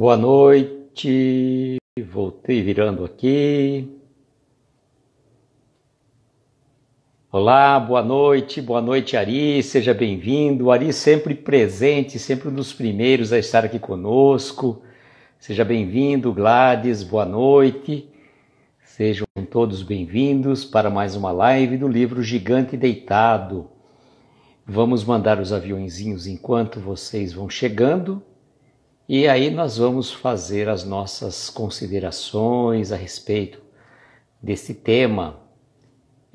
Boa noite, voltei virando aqui. Olá, boa noite, boa noite Ari, seja bem-vindo. Ari sempre presente, sempre um dos primeiros a estar aqui conosco. Seja bem-vindo, Gladys, boa noite. Sejam todos bem-vindos para mais uma live do livro Gigante Deitado. Vamos mandar os aviãozinhos enquanto vocês vão chegando. E aí nós vamos fazer as nossas considerações a respeito desse tema.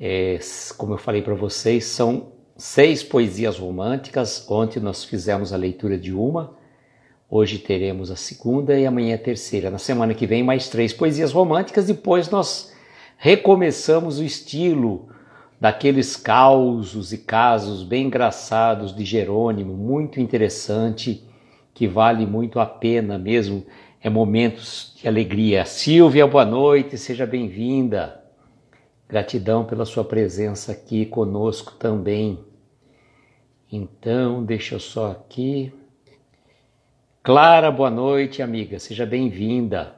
É, como eu falei para vocês, são seis poesias românticas. Ontem nós fizemos a leitura de uma, hoje teremos a segunda e amanhã é a terceira. Na semana que vem, mais três poesias românticas. Depois nós recomeçamos o estilo daqueles causos e casos bem engraçados de Jerônimo, muito interessante que vale muito a pena mesmo, é momentos de alegria. Silvia, boa noite, seja bem-vinda. Gratidão pela sua presença aqui conosco também. Então, deixa eu só aqui. Clara, boa noite, amiga, seja bem-vinda.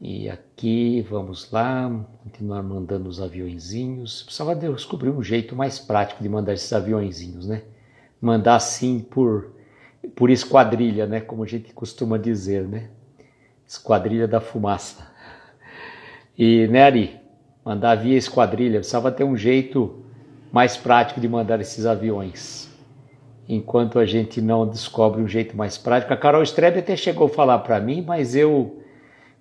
E aqui, vamos lá, continuar mandando os aviõezinhos. Precisava descobrir um jeito mais prático de mandar esses aviõezinhos, né? Mandar assim por por esquadrilha, né? Como a gente costuma dizer, né? Esquadrilha da fumaça. E, né, Ari? Mandar via esquadrilha. Precisava ter um jeito mais prático de mandar esses aviões. Enquanto a gente não descobre um jeito mais prático. A Carol Strebe até chegou a falar para mim, mas eu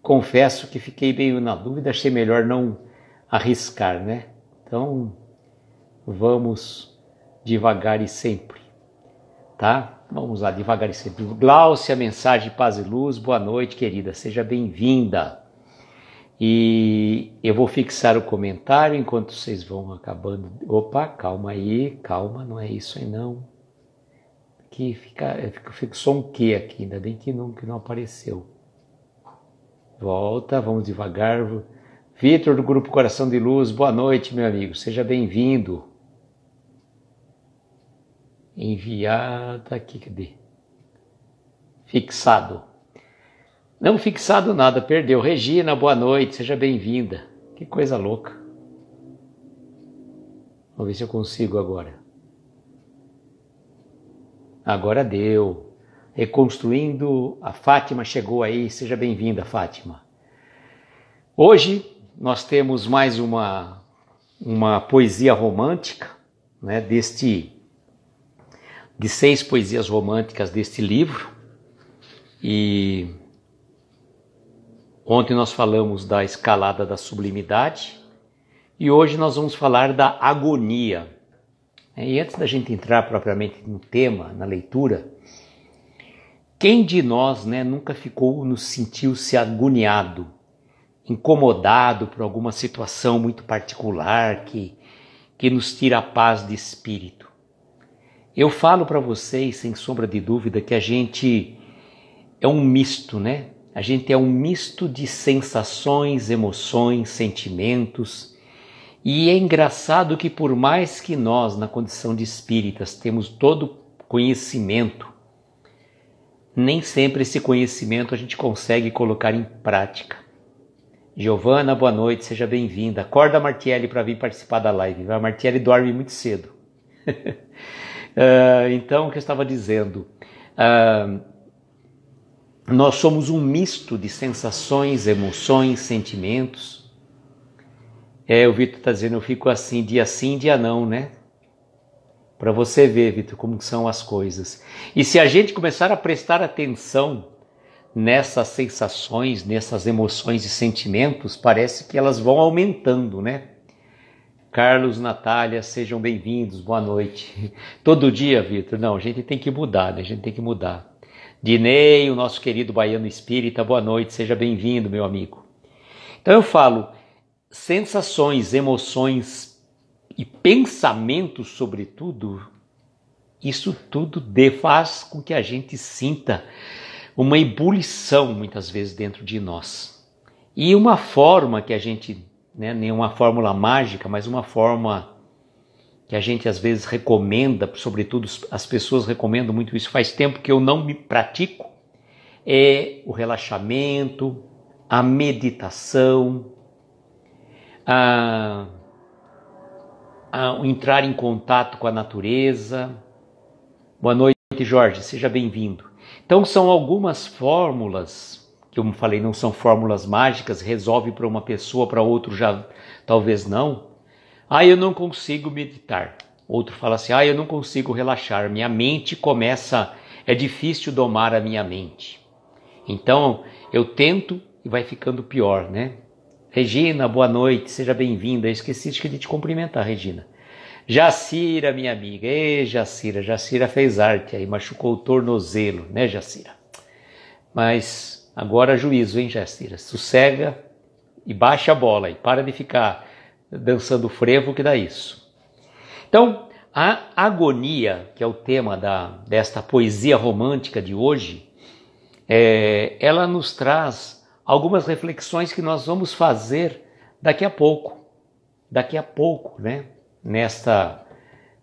confesso que fiquei meio na dúvida, achei melhor não arriscar, né? Então, vamos devagar e sempre, tá? Vamos lá, devagar e sempre. Glaucia, mensagem paz e luz. Boa noite, querida. Seja bem-vinda. E eu vou fixar o comentário enquanto vocês vão acabando. Opa, calma aí, calma, não é isso aí não. Que fica, fixou um que aqui, ainda bem que não, que não apareceu. Volta, vamos devagar. Vitor do Grupo Coração de Luz, boa noite, meu amigo. Seja bem-vindo enviada aqui, cadê? Fixado. Não fixado nada, perdeu. Regina, boa noite, seja bem-vinda. Que coisa louca. Vamos ver se eu consigo agora. Agora deu. Reconstruindo, a Fátima chegou aí, seja bem-vinda, Fátima. Hoje nós temos mais uma, uma poesia romântica né, deste de seis poesias românticas deste livro. E ontem nós falamos da escalada da sublimidade e hoje nós vamos falar da agonia. É, e antes da gente entrar propriamente no tema, na leitura, quem de nós né, nunca ficou, nos sentiu-se agoniado, incomodado por alguma situação muito particular que, que nos tira a paz de espírito? Eu falo para vocês, sem sombra de dúvida, que a gente é um misto, né? A gente é um misto de sensações, emoções, sentimentos. E é engraçado que, por mais que nós, na condição de espíritas, temos todo conhecimento, nem sempre esse conhecimento a gente consegue colocar em prática. Giovana, boa noite, seja bem-vinda. Acorda a Martielli para vir participar da live. A Martielli dorme muito cedo. Ah, então, o que eu estava dizendo? Uh, nós somos um misto de sensações, emoções, sentimentos. É, o Vitor está dizendo, eu fico assim, dia sim, dia não, né? Para você ver, Vitor, como são as coisas. E se a gente começar a prestar atenção nessas sensações, nessas emoções e sentimentos, parece que elas vão aumentando, né? Carlos, Natália, sejam bem-vindos, boa noite. Todo dia, Vitor, não, a gente tem que mudar, né? a gente tem que mudar. Dinei, o nosso querido baiano espírita, boa noite, seja bem-vindo, meu amigo. Então eu falo, sensações, emoções e pensamentos, sobretudo, isso tudo faz com que a gente sinta uma ebulição, muitas vezes, dentro de nós. E uma forma que a gente né, nenhuma fórmula mágica, mas uma forma que a gente às vezes recomenda, sobretudo as pessoas recomendam muito isso, faz tempo que eu não me pratico, é o relaxamento, a meditação, a, a entrar em contato com a natureza. Boa noite, Jorge, seja bem-vindo. Então, são algumas fórmulas que eu falei não são fórmulas mágicas, resolve para uma pessoa, para outro já talvez não. Ah, eu não consigo meditar. Outro fala assim: "Ah, eu não consigo relaxar, minha mente começa é difícil domar a minha mente". Então, eu tento e vai ficando pior, né? Regina, boa noite, seja bem-vinda. Esqueci de te cumprimentar, Regina. Jacira, minha amiga. Ei, Jacira, Jacira fez arte aí, machucou o tornozelo, né, Jacira? Mas Agora juízo, hein, Jéssica? Sossega e baixa a bola e para de ficar dançando frevo que dá isso. Então, a agonia, que é o tema da, desta poesia romântica de hoje, é, ela nos traz algumas reflexões que nós vamos fazer daqui a pouco. Daqui a pouco, né? Nesta,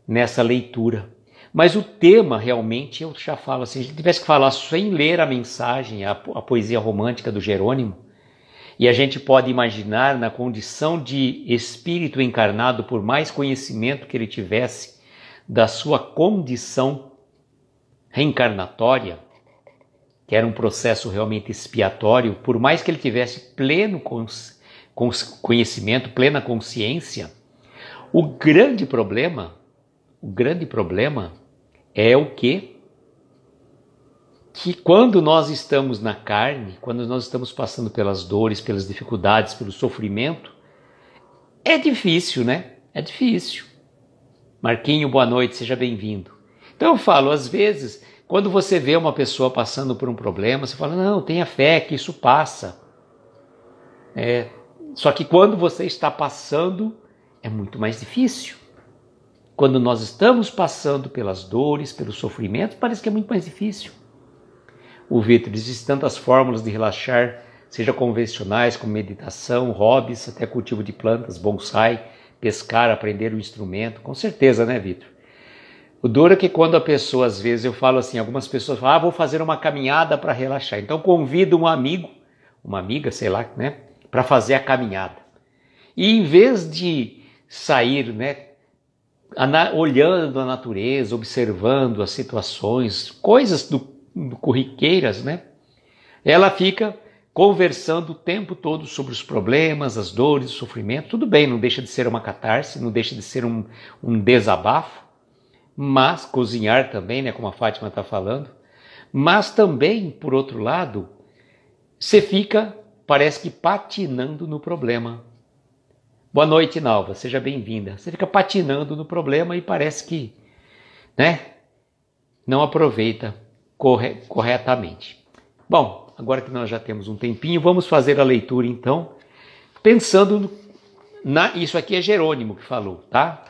nessa leitura. Mas o tema realmente, eu já falo assim, se a gente tivesse que falar sem ler a mensagem, a, a poesia romântica do Jerônimo, e a gente pode imaginar na condição de espírito encarnado, por mais conhecimento que ele tivesse da sua condição reencarnatória, que era um processo realmente expiatório, por mais que ele tivesse pleno conhecimento, plena consciência, o grande problema o grande problema é o que? Que quando nós estamos na carne, quando nós estamos passando pelas dores, pelas dificuldades, pelo sofrimento, é difícil, né? É difícil. Marquinho, boa noite, seja bem-vindo. Então eu falo, às vezes, quando você vê uma pessoa passando por um problema, você fala, não, tenha fé que isso passa. É, só que quando você está passando, é muito mais difícil. Quando nós estamos passando pelas dores, pelo sofrimento, parece que é muito mais difícil. O Vitor diz tantas fórmulas de relaxar, seja convencionais, como meditação, hobbies, até cultivo de plantas, bonsai, pescar, aprender um instrumento. Com certeza, né, Vitor? O duro é que quando a pessoa, às vezes, eu falo assim, algumas pessoas falam, ah, vou fazer uma caminhada para relaxar. Então convido um amigo, uma amiga, sei lá, né, para fazer a caminhada. E em vez de sair, né, olhando a natureza, observando as situações, coisas do, do corriqueiras, né? Ela fica conversando o tempo todo sobre os problemas, as dores, o sofrimento. Tudo bem, não deixa de ser uma catarse, não deixa de ser um, um desabafo, mas cozinhar também, né, como a Fátima está falando. Mas também, por outro lado, você fica, parece que patinando no problema. Boa noite, Nalva. Seja bem-vinda. Você fica patinando no problema e parece que, né, não aproveita corre corretamente. Bom, agora que nós já temos um tempinho, vamos fazer a leitura então, pensando na isso aqui é Jerônimo que falou, tá?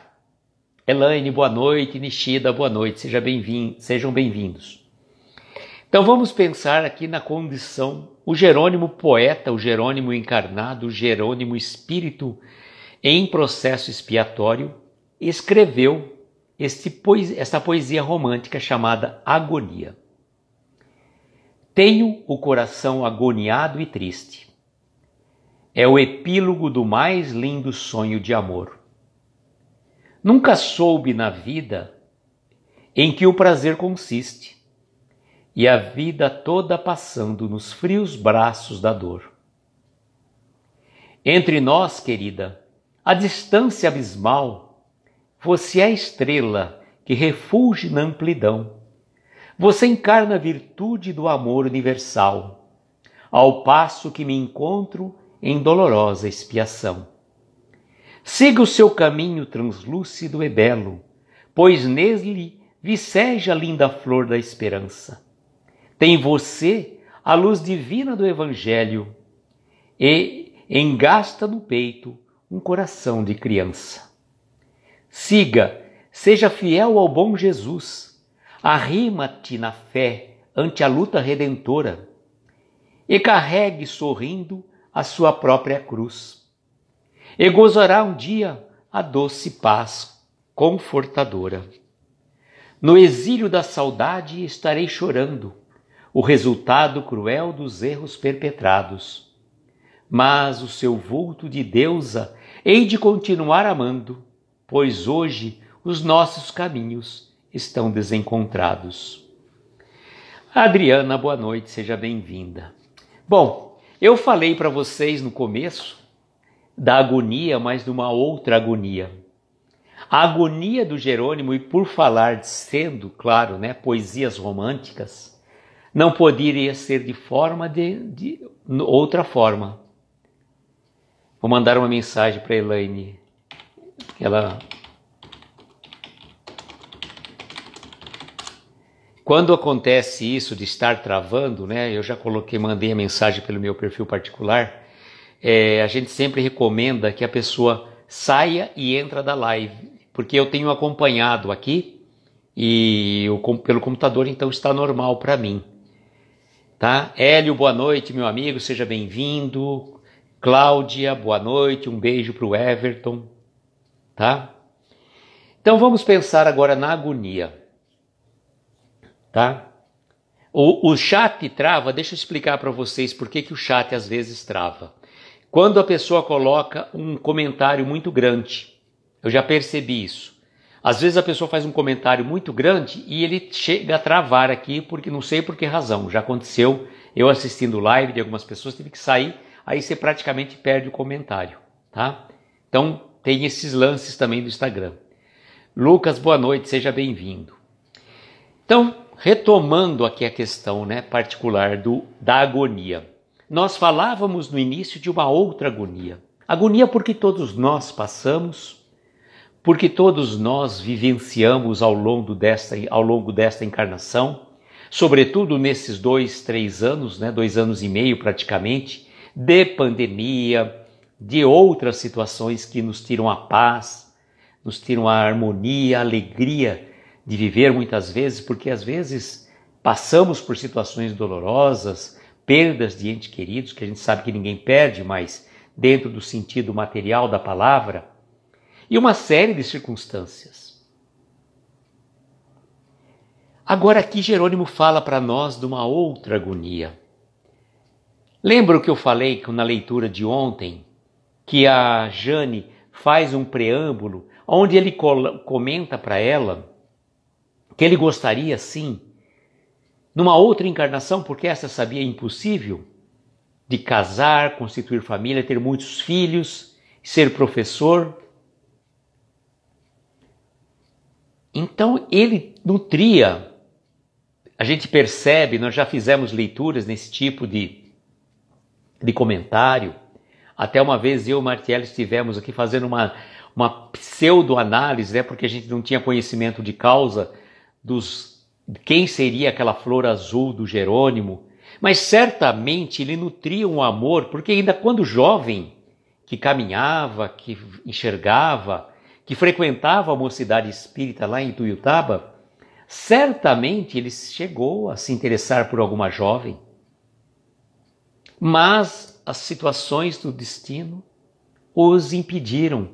Elaine, boa noite, Nishida, boa noite. Seja bem sejam bem-vindos. Então vamos pensar aqui na condição o Jerônimo poeta, o Jerônimo encarnado, o Jerônimo espírito em processo expiatório, escreveu este esta poesia romântica chamada Agonia. Tenho o coração agoniado e triste. É o epílogo do mais lindo sonho de amor. Nunca soube na vida em que o prazer consiste, e a vida toda passando nos frios braços da dor. Entre nós, querida, a distância abismal, você é estrela que refulge na amplidão. Você encarna a virtude do amor universal, ao passo que me encontro em dolorosa expiação. Siga o seu caminho translúcido e belo, pois nele viceja a linda flor da esperança. Tem você a luz divina do Evangelho e engasta no peito um coração de criança. Siga, seja fiel ao bom Jesus. Arrima-te na fé ante a luta redentora e carregue sorrindo a sua própria cruz. E gozará um dia a doce paz confortadora. No exílio da saudade estarei chorando o resultado cruel dos erros perpetrados. Mas o seu vulto de deusa Hei de continuar amando, pois hoje os nossos caminhos estão desencontrados. Adriana, boa noite, seja bem-vinda. Bom, eu falei para vocês no começo da agonia, mas de uma outra agonia. A agonia do Jerônimo, e por falar sendo, claro, né, poesias românticas, não poderia ser de forma de, de outra forma. Vou mandar uma mensagem para Elaine. Ela Quando acontece isso de estar travando, né? Eu já coloquei, mandei a mensagem pelo meu perfil particular. É, a gente sempre recomenda que a pessoa saia e entra da live, porque eu tenho acompanhado aqui e eu, pelo computador então está normal para mim, tá? Hélio, boa noite, meu amigo, seja bem-vindo. Cláudia, boa noite, um beijo para o Everton, tá? Então vamos pensar agora na agonia, tá? O, o chat trava, deixa eu explicar para vocês por que, que o chat às vezes trava. Quando a pessoa coloca um comentário muito grande, eu já percebi isso. Às vezes a pessoa faz um comentário muito grande e ele chega a travar aqui, porque não sei por que razão. Já aconteceu, eu assistindo live de algumas pessoas, tive que sair aí você praticamente perde o comentário, tá? Então tem esses lances também do Instagram. Lucas, boa noite, seja bem-vindo. Então, retomando aqui a questão né, particular do, da agonia. Nós falávamos no início de uma outra agonia. Agonia porque todos nós passamos, porque todos nós vivenciamos ao longo desta, ao longo desta encarnação, sobretudo nesses dois, três anos, né, dois anos e meio praticamente, de pandemia, de outras situações que nos tiram a paz, nos tiram a harmonia, a alegria de viver muitas vezes, porque às vezes passamos por situações dolorosas, perdas de entes queridos, que a gente sabe que ninguém perde, mas dentro do sentido material da palavra, e uma série de circunstâncias. Agora aqui Jerônimo fala para nós de uma outra agonia. Lembra que eu falei que na leitura de ontem que a Jane faz um preâmbulo onde ele comenta para ela que ele gostaria sim, numa outra encarnação, porque essa sabia é impossível, de casar, constituir família, ter muitos filhos, ser professor. Então ele nutria. A gente percebe, nós já fizemos leituras nesse tipo de de comentário. Até uma vez eu e o Martielli estivemos aqui fazendo uma, uma pseudo-análise, né, porque a gente não tinha conhecimento de causa dos quem seria aquela flor azul do Jerônimo. Mas certamente ele nutria um amor, porque ainda quando jovem, que caminhava, que enxergava, que frequentava a mocidade espírita lá em Tuiutaba, certamente ele chegou a se interessar por alguma jovem mas as situações do destino os impediram.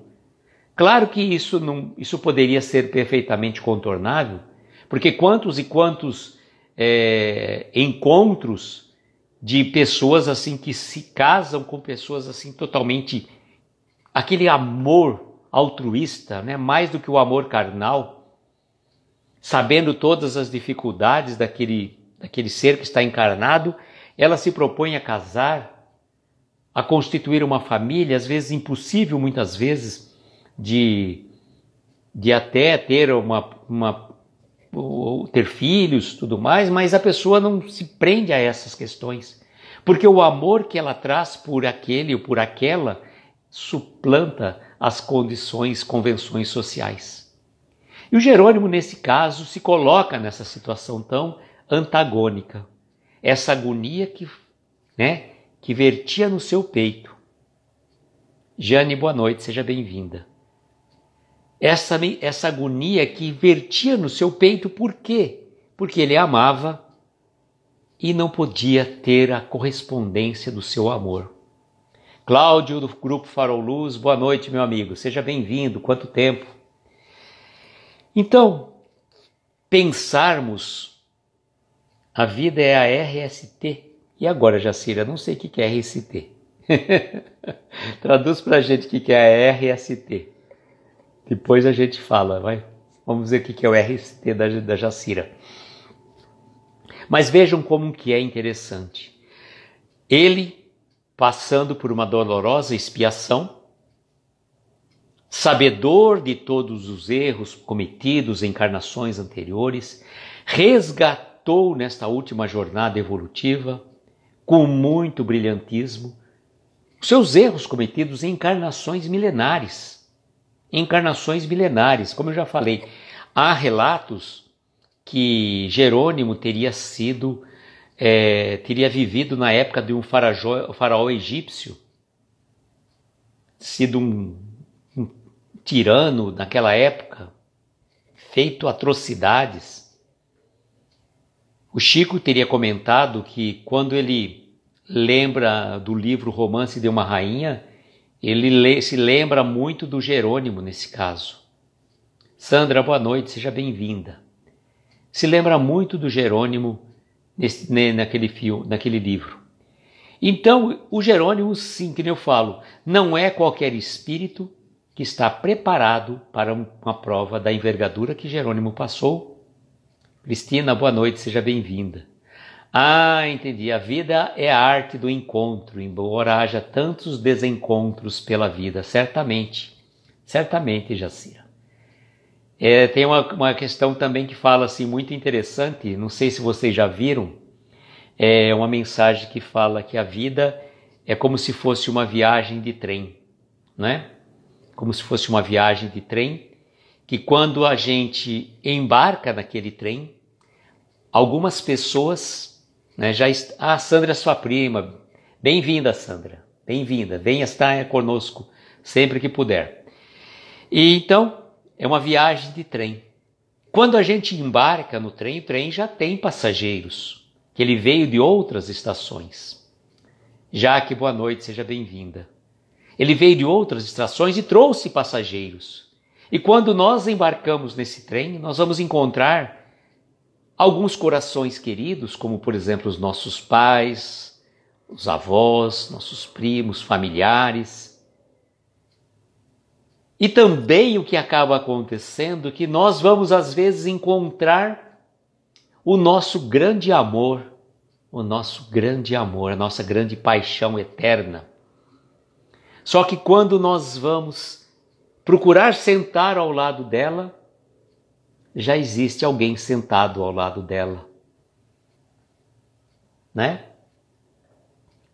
Claro que isso, não, isso poderia ser perfeitamente contornável, porque quantos e quantos é, encontros de pessoas assim que se casam com pessoas assim totalmente aquele amor altruísta, né, mais do que o amor carnal, sabendo todas as dificuldades daquele daquele ser que está encarnado ela se propõe a casar, a constituir uma família, às vezes impossível, muitas vezes, de, de até ter uma, uma ter filhos, tudo mais, mas a pessoa não se prende a essas questões, porque o amor que ela traz por aquele ou por aquela suplanta as condições, convenções sociais. E o Jerônimo, nesse caso, se coloca nessa situação tão antagônica essa agonia que, né, que vertia no seu peito. Jane, boa noite, seja bem-vinda. Essa, essa agonia que vertia no seu peito, por quê? Porque ele amava e não podia ter a correspondência do seu amor. Cláudio, do Grupo Farol Luz, boa noite, meu amigo, seja bem-vindo, quanto tempo. Então, pensarmos a vida é a RST. E agora, Jacira, não sei o que é RST. Traduz para a gente o que é a RST. Depois a gente fala, vai. Vamos ver o que é o RST da, da Jacira. Mas vejam como que é interessante. Ele, passando por uma dolorosa expiação, sabedor de todos os erros cometidos em encarnações anteriores, resgatou tratou nesta última jornada evolutiva, com muito brilhantismo, seus erros cometidos em encarnações milenares. Encarnações milenares, como eu já falei, há relatos que Jerônimo teria sido, é, teria vivido na época de um farajó, faraó egípcio, sido um, um tirano naquela época, feito atrocidades. O Chico teria comentado que quando ele lembra do livro Romance de uma Rainha, ele se lembra muito do Jerônimo nesse caso. Sandra, boa noite, seja bem-vinda. Se lembra muito do Jerônimo nesse, naquele, fio, naquele livro. Então, o Jerônimo, sim, que eu falo, não é qualquer espírito que está preparado para uma prova da envergadura que Jerônimo passou Cristina, boa noite, seja bem-vinda. Ah, entendi. A vida é a arte do encontro, embora haja tantos desencontros pela vida, certamente. Certamente, Jacira. É, tem uma, uma questão também que fala assim muito interessante, não sei se vocês já viram, é uma mensagem que fala que a vida é como se fosse uma viagem de trem, né? Como se fosse uma viagem de trem, que quando a gente embarca naquele trem, algumas pessoas né, já. Est... Ah, Sandra é sua prima. Bem-vinda, Sandra. Bem-vinda. Venha estar conosco sempre que puder. E então, é uma viagem de trem. Quando a gente embarca no trem, o trem já tem passageiros, que ele veio de outras estações. Já que boa noite, seja bem-vinda. Ele veio de outras estações e trouxe passageiros. E quando nós embarcamos nesse trem, nós vamos encontrar Alguns corações queridos, como por exemplo os nossos pais, os avós, nossos primos, familiares. E também o que acaba acontecendo é que nós vamos às vezes encontrar o nosso grande amor, o nosso grande amor, a nossa grande paixão eterna. Só que quando nós vamos procurar sentar ao lado dela, já existe alguém sentado ao lado dela. Né?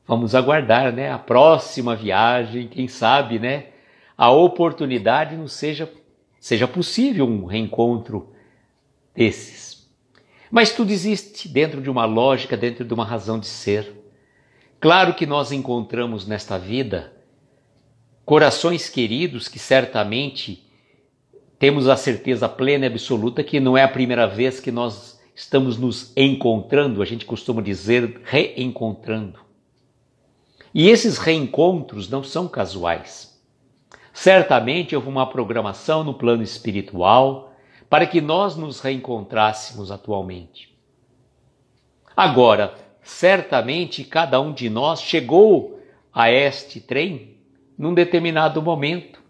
Vamos aguardar, né, a próxima viagem, quem sabe, né, a oportunidade não seja seja possível um reencontro desses. Mas tudo existe dentro de uma lógica, dentro de uma razão de ser. Claro que nós encontramos nesta vida corações queridos que certamente temos a certeza plena e absoluta que não é a primeira vez que nós estamos nos encontrando, a gente costuma dizer reencontrando. E esses reencontros não são casuais. Certamente houve uma programação no plano espiritual para que nós nos reencontrássemos atualmente. Agora, certamente cada um de nós chegou a este trem num determinado momento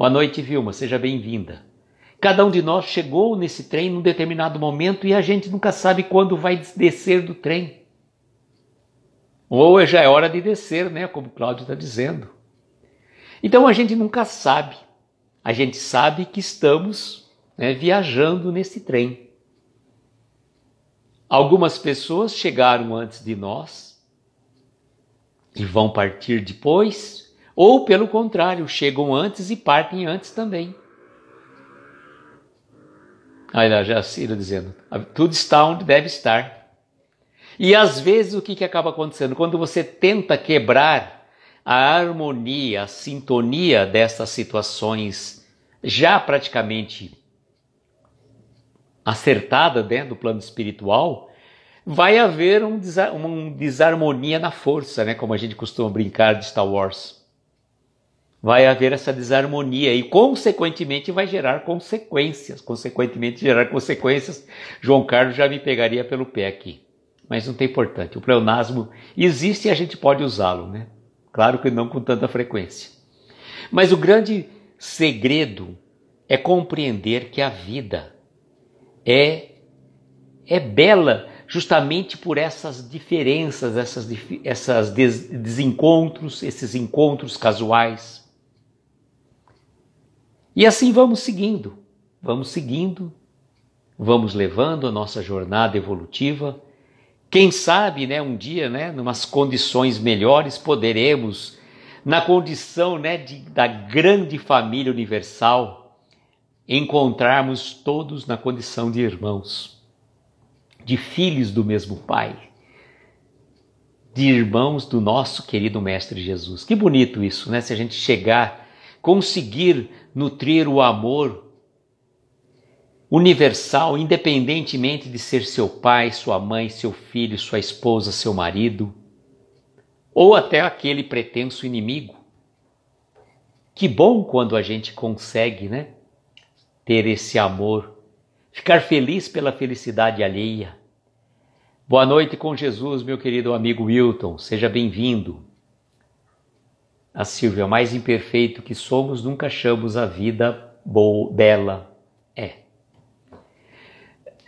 Boa noite, Vilma, seja bem-vinda. Cada um de nós chegou nesse trem num determinado momento e a gente nunca sabe quando vai descer do trem. Ou já é hora de descer, né? Como o Cláudio está dizendo. Então a gente nunca sabe. A gente sabe que estamos né, viajando nesse trem. Algumas pessoas chegaram antes de nós e vão partir depois, ou, pelo contrário, chegam antes e partem antes também. Aí já Jacira dizendo: tudo está onde deve estar. E às vezes o que, que acaba acontecendo? Quando você tenta quebrar a harmonia, a sintonia dessas situações já praticamente acertada né, do plano espiritual, vai haver um desa uma desarmonia na força, né, como a gente costuma brincar de Star Wars vai haver essa desarmonia e, consequentemente, vai gerar consequências. Consequentemente, gerar consequências. João Carlos já me pegaria pelo pé aqui, mas não tem importância. O pleonasmo existe e a gente pode usá-lo, né? Claro que não com tanta frequência. Mas o grande segredo é compreender que a vida é é bela justamente por essas diferenças, essas, essas des, desencontros, esses encontros casuais. E assim vamos seguindo, vamos seguindo, vamos levando a nossa jornada evolutiva. Quem sabe, né, um dia, né, numas condições melhores, poderemos, na condição né, de, da grande família universal, encontrarmos todos na condição de irmãos, de filhos do mesmo Pai, de irmãos do nosso querido Mestre Jesus. Que bonito isso, né? Se a gente chegar, conseguir nutrir o amor universal, independentemente de ser seu pai, sua mãe, seu filho, sua esposa, seu marido, ou até aquele pretenso inimigo. Que bom quando a gente consegue, né? Ter esse amor, ficar feliz pela felicidade alheia. Boa noite com Jesus, meu querido amigo Wilton, seja bem-vindo. A Silvia, mais imperfeito que somos, nunca achamos a vida boa, bela. É.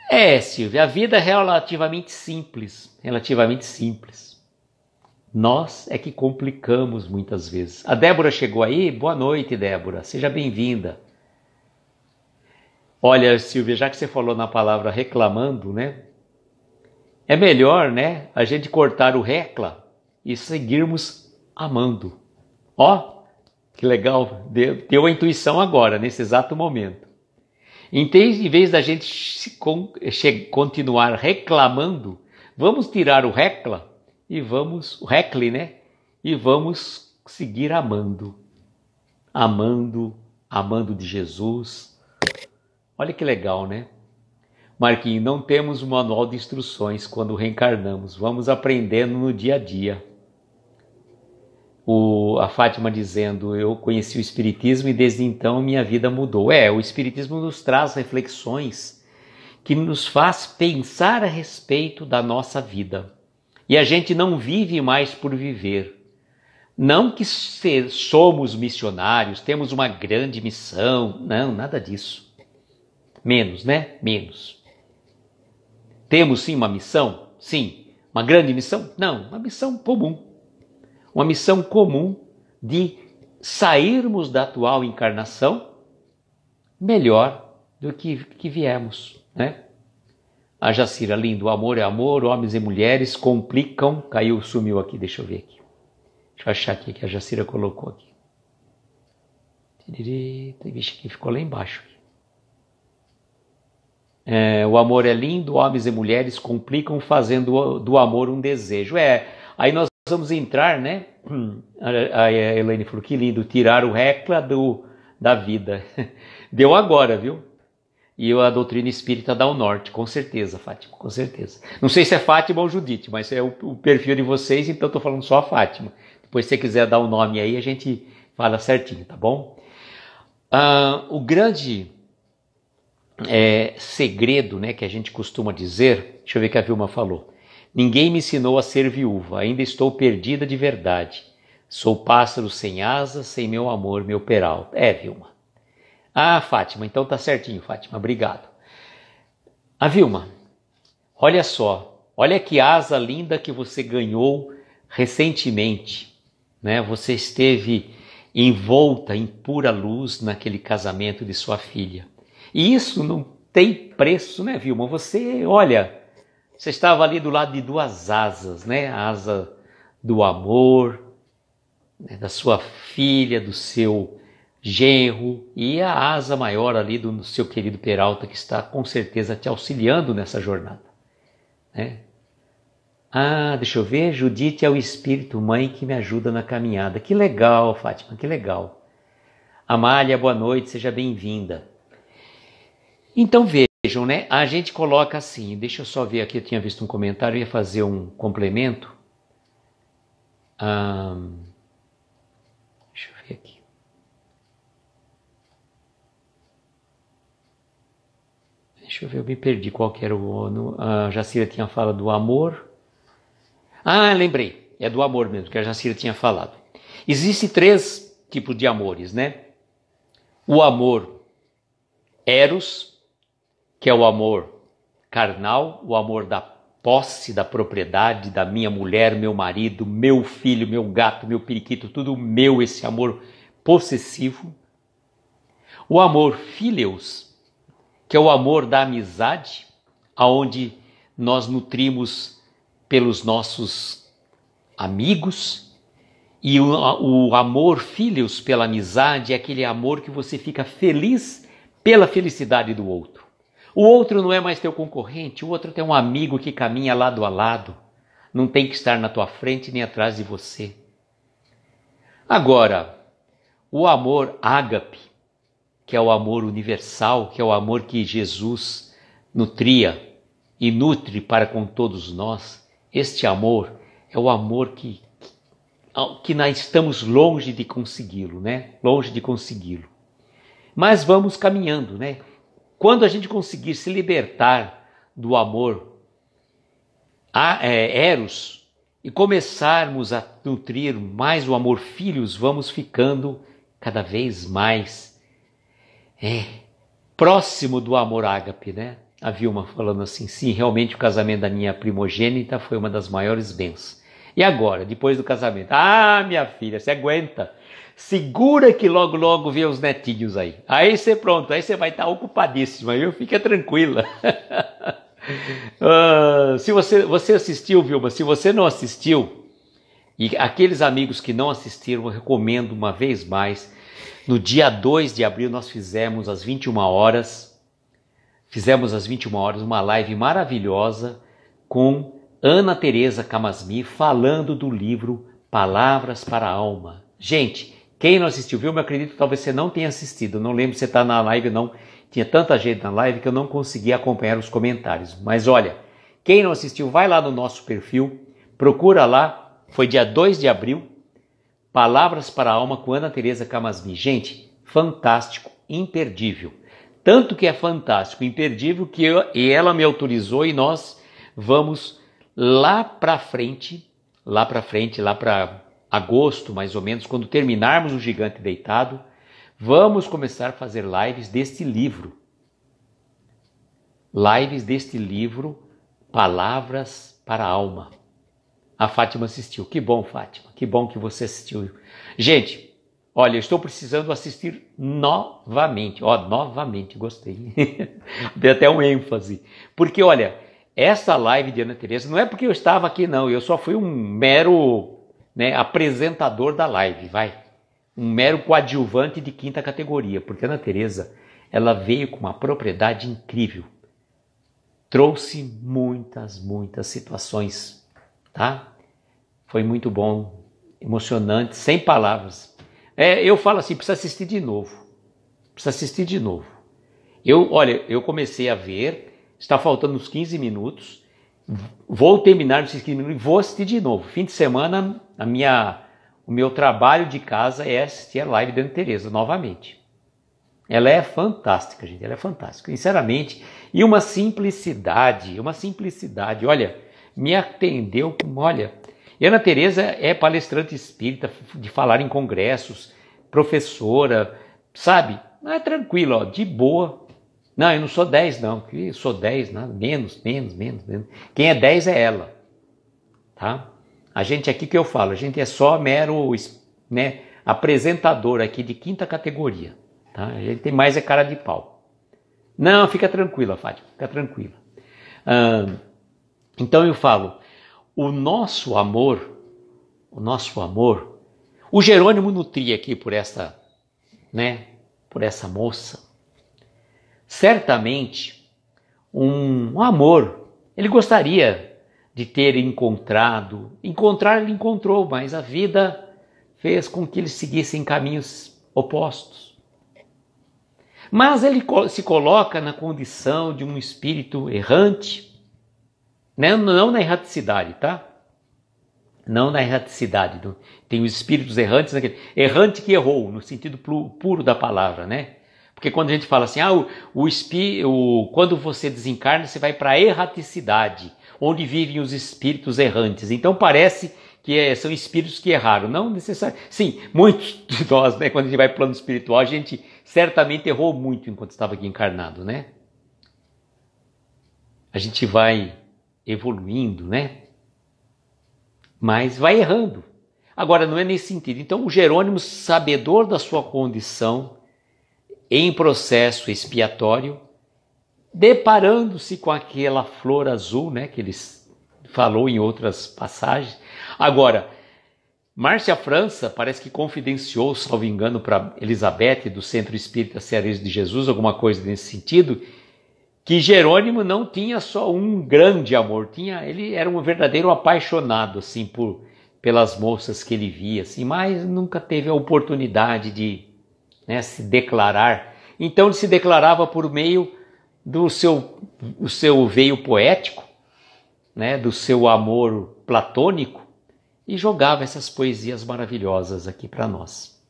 É, Silvia, a vida é relativamente simples. Relativamente simples. Nós é que complicamos muitas vezes. A Débora chegou aí? Boa noite, Débora. Seja bem-vinda. Olha, Silvia, já que você falou na palavra reclamando, né? É melhor, né, a gente cortar o recla e seguirmos amando. Ó, que legal, deu a intuição agora, nesse exato momento. Em vez da gente continuar reclamando, vamos tirar o recla e vamos, o recle, né? E vamos seguir amando. Amando, amando de Jesus. Olha que legal, né? Marquinhos, não temos um manual de instruções quando reencarnamos, vamos aprendendo no dia a dia o, a Fátima dizendo: Eu conheci o Espiritismo e desde então minha vida mudou. É, o Espiritismo nos traz reflexões que nos faz pensar a respeito da nossa vida. E a gente não vive mais por viver. Não que somos missionários, temos uma grande missão, não, nada disso. Menos, né? Menos. Temos sim uma missão? Sim. Uma grande missão? Não, uma missão comum uma missão comum de sairmos da atual encarnação melhor do que, que viemos, né? A Jacira, lindo, amor é amor, homens e mulheres complicam, caiu, sumiu aqui, deixa eu ver aqui. Deixa eu achar aqui que a Jacira colocou aqui. Vixe, aqui ficou lá embaixo. É, o amor é lindo, homens e mulheres complicam fazendo do amor um desejo. É, aí nós vamos entrar, né? A, Helene falou que lindo, tirar o recla do, da vida. Deu agora, viu? E a doutrina espírita dá o norte, com certeza, Fátima, com certeza. Não sei se é Fátima ou Judite, mas é o, o perfil de vocês, então estou falando só a Fátima. Depois, se você quiser dar o um nome aí, a gente fala certinho, tá bom? Ah, o grande é, segredo né, que a gente costuma dizer, deixa eu ver o que a Vilma falou. Ninguém me ensinou a ser viúva, ainda estou perdida de verdade. Sou pássaro sem asas, sem meu amor, meu peralta. É, Vilma. Ah, Fátima, então tá certinho, Fátima, obrigado. Ah, Vilma, olha só, olha que asa linda que você ganhou recentemente, né? Você esteve envolta em pura luz naquele casamento de sua filha. E isso não tem preço, né, Vilma? Você, olha, você estava ali do lado de duas asas, né? A asa do amor, né? da sua filha, do seu genro e a asa maior ali do seu querido Peralta, que está com certeza te auxiliando nessa jornada. Né? Ah, deixa eu ver, Judite é o espírito mãe que me ajuda na caminhada. Que legal, Fátima, que legal. Amália, boa noite, seja bem-vinda. Então veja vejam, né? A gente coloca assim, deixa eu só ver aqui, eu tinha visto um comentário, ia fazer um complemento. Um, deixa eu ver aqui. Deixa eu ver, eu me perdi qual que era o. No, a Jacira tinha falado do amor. Ah, lembrei. É do amor mesmo, que a Jacira tinha falado. Existem três tipos de amores, né? O amor eros, que é o amor carnal, o amor da posse, da propriedade, da minha mulher, meu marido, meu filho, meu gato, meu periquito, tudo meu, esse amor possessivo. O amor filhos, que é o amor da amizade, aonde nós nutrimos pelos nossos amigos. E o, o amor filhos pela amizade é aquele amor que você fica feliz pela felicidade do outro. O outro não é mais teu concorrente, o outro é um amigo que caminha lado a lado. Não tem que estar na tua frente nem atrás de você. Agora, o amor ágape, que é o amor universal, que é o amor que Jesus nutria e nutre para com todos nós, este amor é o amor que, que nós estamos longe de consegui-lo, né? Longe de consegui-lo. Mas vamos caminhando, né? Quando a gente conseguir se libertar do amor a, é, eros e começarmos a nutrir mais o amor filhos, vamos ficando cada vez mais é, próximo do amor ágape, né? A Vilma falando assim, sim, realmente o casamento da minha primogênita foi uma das maiores bênçãos. E agora, depois do casamento? Ah, minha filha, você aguenta. Segura que logo, logo vê os netinhos aí. Aí você pronto, aí você vai estar tá ocupadíssima, viu? Fica tranquila. uh, se você, você assistiu, Vilma, se você não assistiu, e aqueles amigos que não assistiram, eu recomendo uma vez mais. No dia 2 de abril, nós fizemos às 21 horas, fizemos às 21 horas uma live maravilhosa com Ana Teresa Camasmi falando do livro Palavras para a Alma. Gente, quem não assistiu, viu? Eu acredito que talvez você não tenha assistido. Não lembro se você está na live ou não. Tinha tanta gente na live que eu não consegui acompanhar os comentários. Mas olha, quem não assistiu, vai lá no nosso perfil, procura lá. Foi dia 2 de abril, Palavras para a Alma com Ana Teresa Camasmi. Gente, fantástico, imperdível. Tanto que é fantástico, imperdível, que eu, e ela me autorizou e nós vamos lá para frente, lá para frente, lá para agosto, mais ou menos, quando terminarmos o Gigante Deitado, vamos começar a fazer lives deste livro. Lives deste livro, Palavras para a Alma. A Fátima assistiu. Que bom, Fátima. Que bom que você assistiu. Gente, olha, eu estou precisando assistir novamente. Ó, oh, novamente, gostei. Dei até um ênfase. Porque, olha, essa live de Ana Teresa não é porque eu estava aqui, não. Eu só fui um mero né, apresentador da live, vai. Um mero coadjuvante de quinta categoria, porque a Ana Teresa, ela veio com uma propriedade incrível. Trouxe muitas, muitas situações, tá? Foi muito bom, emocionante, sem palavras. É, eu falo assim, precisa assistir de novo. Precisa assistir de novo. Eu, olha, eu comecei a ver, está faltando uns 15 minutos, vou terminar nesses 15 minutos e vou assistir de novo. Fim de semana, a minha, o meu trabalho de casa é assistir a live da Ana Tereza novamente. Ela é fantástica, gente, ela é fantástica, sinceramente. E uma simplicidade, uma simplicidade, olha, me atendeu com, olha... Ana Tereza é palestrante espírita, de falar em congressos, professora, sabe? É tranquila, ó, de boa, não, eu não sou 10, não, que sou 10, nada, menos, menos, menos, menos. Quem é 10 é ela, tá? A gente aqui que eu falo, a gente é só mero né, apresentador aqui de quinta categoria, tá? A gente tem mais é cara de pau. Não, fica tranquila, Fátima, fica tranquila. Ah, então eu falo, o nosso amor, o nosso amor, o Jerônimo nutria aqui por essa, né, por essa moça, certamente um, amor. Ele gostaria de ter encontrado, encontrar ele encontrou, mas a vida fez com que eles seguissem caminhos opostos. Mas ele se coloca na condição de um espírito errante, né? não na erraticidade, tá? Não na erraticidade. Tem os espíritos errantes, errante que errou, no sentido puro da palavra, né? Porque quando a gente fala assim, ah, o, o, espi, o quando você desencarna, você vai para a erraticidade, onde vivem os espíritos errantes. Então parece que é, são espíritos que erraram, não necessariamente. Sim, muitos de nós, né, quando a gente vai para o plano espiritual, a gente certamente errou muito enquanto estava aqui encarnado, né? A gente vai evoluindo, né? Mas vai errando. Agora, não é nesse sentido. Então, o Jerônimo, sabedor da sua condição, em processo expiatório, deparando-se com aquela flor azul, né, que eles falou em outras passagens. Agora, Márcia França parece que confidenciou, salvo engano, para Elizabeth do Centro Espírita Cearense de Jesus, alguma coisa nesse sentido, que Jerônimo não tinha só um grande amor, tinha, ele era um verdadeiro apaixonado assim por pelas moças que ele via, assim, mas nunca teve a oportunidade de né, se declarar. Então ele se declarava por meio do seu, do seu veio poético, né, do seu amor platônico, e jogava essas poesias maravilhosas aqui para nós.